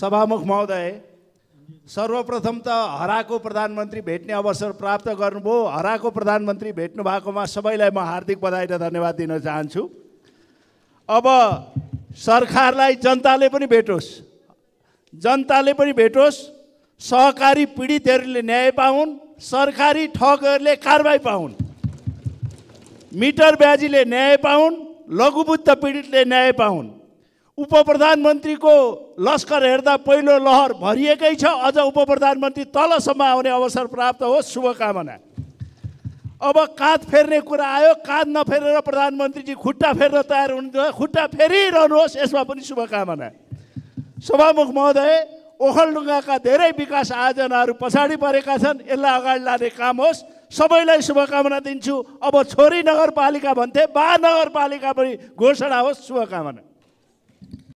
सभामुख महोदय सर्वप्रथम त हराको प्रधानमन्त्री भेट्ने अवसर प्राप्त गर्नुभयो हराको प्रधानमन्त्री भेट्नु भएकोमा सबैलाई म हार्दिक बधाई र धन्यवाद दिन चाहन्छु अब सरकारलाई जनताले पनि भेटोस् जनताले पनि भेटोस् सहकारी पीडितहरूले न्याय पाउन् सरकारी ठगहरूले कारवाही पाउन् मिटर ब्याजीले न्याय पाउन् लघुबुद्ध पीडितले न्याय पाउन् उप प्रधानमन्त्रीको लस्कर हेर्दा पहिलो लहर भरिएकै छ अझ उप प्रधानमन्त्री तलसम्म आउने अवसर प्राप्त होस् शुभकामना अब काँध फेर्ने कुरा आयो काँध नफेरेर प्रधानमन्त्रीजी खुट्टा फेर्न तयार हुनुहुन्छ खुट्टा फेरिरहनुहोस् यसमा पनि शुभकामना सभामुख महोदय ओखलढुङ्गाका धेरै विकास आयोजनाहरू पछाडि परेका छन् यसलाई अगाडि लाने काम होस् सबैलाई शुभकामना दिन्छु अब छोरी नगरपालिका भन्थे बा नगरपालिका पनि घोषणा होस् शुभकामना